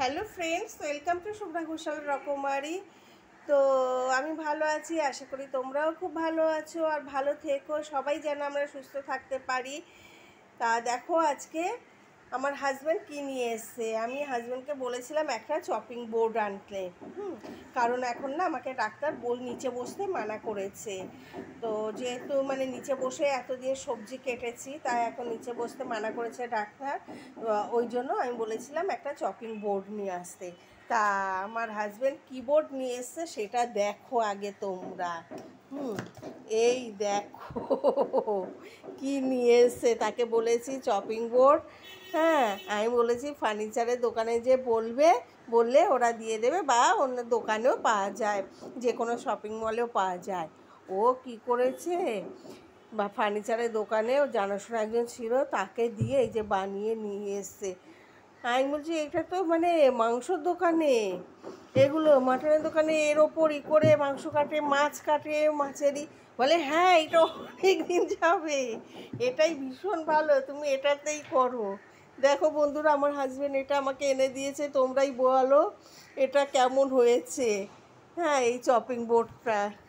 hello friends welcome to Shubhra Ghoshal রকমারি তো আমি ভালো আছি আশা করি তোমরাও খুব ভালো আছো আর ভালো থেকো সবাই যেন আমরা সুস্থ থাকতে পারি তা দেখো আজকে আমার হাজব্যান্ড কী নিয়ে এসছে আমি হাজব্যান্ডকে বলেছিলাম একটা চপিং বোর্ড আনতে হুম কারণ এখন না আমাকে ডাক্তার বল নিচে বসতে মানা করেছে তো যেহেতু মানে নিচে বসে এত দিয়ে সবজি কেটেছি তাই এখন নিচে বসতে মানা করেছে ডাক্তার ওই জন্য আমি বলেছিলাম একটা চপিং বোর্ড নিয়ে আসতে তা আমার হাজব্যান্ড কিবোর্ড নিয়ে এসছে সেটা দেখো আগে তোমরা হুম এই দেখো কি নিয়ে এসছে তাকে বলেছি চপিং বোর্ড হ্যাঁ আমি বলেছি ফার্নিচারের দোকানে যে বলবে বললে ওরা দিয়ে দেবে বা অন্য দোকানেও পাওয়া যায় যে কোনো শপিং মলেও পাওয়া যায় ও কি করেছে বা ফার্নিচারের দোকানে ও জানাশোনা একজন ছিল তাকে দিয়ে এই যে বানিয়ে নিয়ে এসছে আমি বলছি এটা তো মানে মাংসর দোকানে এগুলো মাটনের দোকানে এর ওপর ই করে মাংস কাটে মাছ কাটে মাছেরই বলে হ্যাঁ এটা অনেক দিন যাবে এটাই ভীষণ ভালো তুমি এটাতেই করো দেখো বন্ধুরা আমার হাজব্যান্ড এটা আমাকে এনে দিয়েছে তোমরাই বলো এটা কেমন হয়েছে হ্যাঁ এই চপিং বোর্ডটা